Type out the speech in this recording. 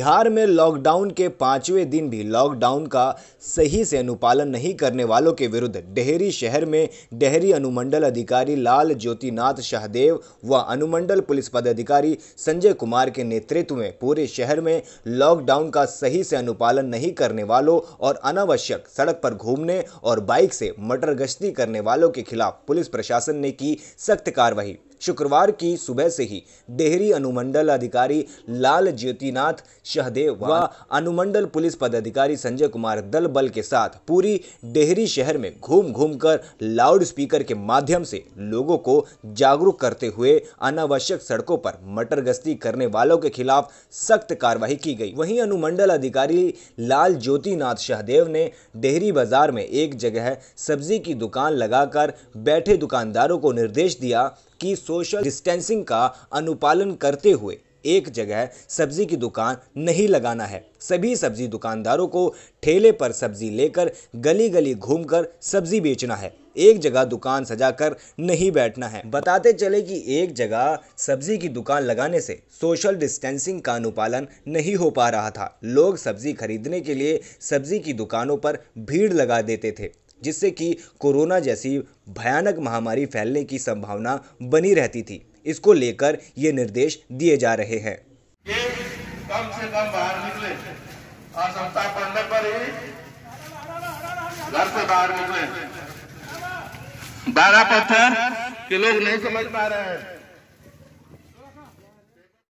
बिहार में लॉकडाउन के पांचवें दिन भी लॉकडाउन का सही से अनुपालन नहीं करने वालों के विरुद्ध डेहरी शहर में डेहरी अनुमंडल अधिकारी लाल ज्योतिनाथ शाहदेव व अनुमंडल पुलिस पदाधिकारी संजय कुमार के नेतृत्व में पूरे शहर में लॉकडाउन का सही से अनुपालन नहीं करने वालों और अनावश्यक सड़क पर घूमने और बाइक से मटर गश्ती करने वालों के खिलाफ पुलिस प्रशासन ने की सख्त कार्रवाई शुक्रवार की सुबह से ही डेहरी अनुमंडल अधिकारी लाल ज्योतिनाथ शहदेव व अनुमंडल पुलिस पदाधिकारी संजय कुमार दल बल के साथ पूरी डेहरी शहर में घूम घूम कर लाउड स्पीकर के माध्यम से लोगों को जागरूक करते हुए अनावश्यक सड़कों पर मटर गश्ती करने वालों के खिलाफ सख्त कार्रवाई की गई वहीं अनुमंडल अधिकारी लाल ज्योतिनाथ शहदेव ने डेहरी बाजार में एक जगह सब्जी की दुकान लगाकर बैठे दुकानदारों को निर्देश दिया कि सोशल डिस्टेंसिंग का अनुपालन करते हुए एक जगह सब्जी की दुकान नहीं लगाना है सभी सब्जी दुकानदारों को ठेले पर सब्जी लेकर गली गली घूमकर सब्जी बेचना है एक जगह दुकान सजाकर नहीं बैठना है बताते चले कि एक जगह सब्जी की दुकान लगाने से सोशल डिस्टेंसिंग का अनुपालन नहीं हो पा रहा था लोग सब्जी खरीदने के लिए सब्जी की दुकानों पर भीड़ लगा देते थे जिससे कि कोरोना जैसी भयानक महामारी फैलने की संभावना बनी रहती थी इसको लेकर ये निर्देश दिए जा रहे हैं कम से कम बाहर निकले और सप्ताह पड़ने पर ही घर से बाहर निकले बारह पत्थर के लोग नहीं समझ पा रहे हैं